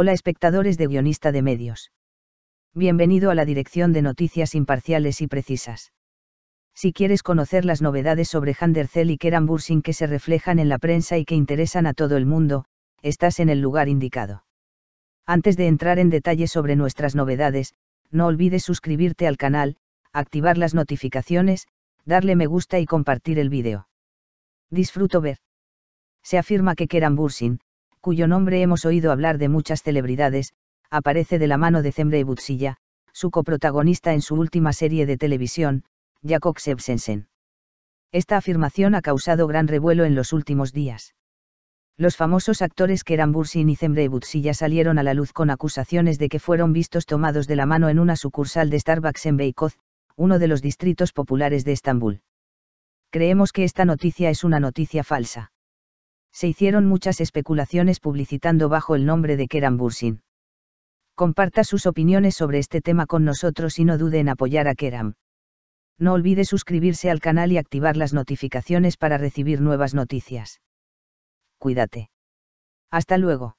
Hola espectadores de Guionista de Medios. Bienvenido a la dirección de noticias imparciales y precisas. Si quieres conocer las novedades sobre Handercel y Keran Bursin que se reflejan en la prensa y que interesan a todo el mundo, estás en el lugar indicado. Antes de entrar en detalle sobre nuestras novedades, no olvides suscribirte al canal, activar las notificaciones, darle me gusta y compartir el vídeo. Disfruto ver. Se afirma que Kerambursin, Bursin, cuyo nombre hemos oído hablar de muchas celebridades, aparece de la mano de Zemre Butsilla, su coprotagonista en su última serie de televisión, Jakob Sebsensen. Esta afirmación ha causado gran revuelo en los últimos días. Los famosos actores que eran Bursin y Zemre Butsilla salieron a la luz con acusaciones de que fueron vistos tomados de la mano en una sucursal de Starbucks en Beykoz, uno de los distritos populares de Estambul. Creemos que esta noticia es una noticia falsa se hicieron muchas especulaciones publicitando bajo el nombre de Keram Bursin. Comparta sus opiniones sobre este tema con nosotros y no dude en apoyar a Keram. No olvide suscribirse al canal y activar las notificaciones para recibir nuevas noticias. Cuídate. Hasta luego.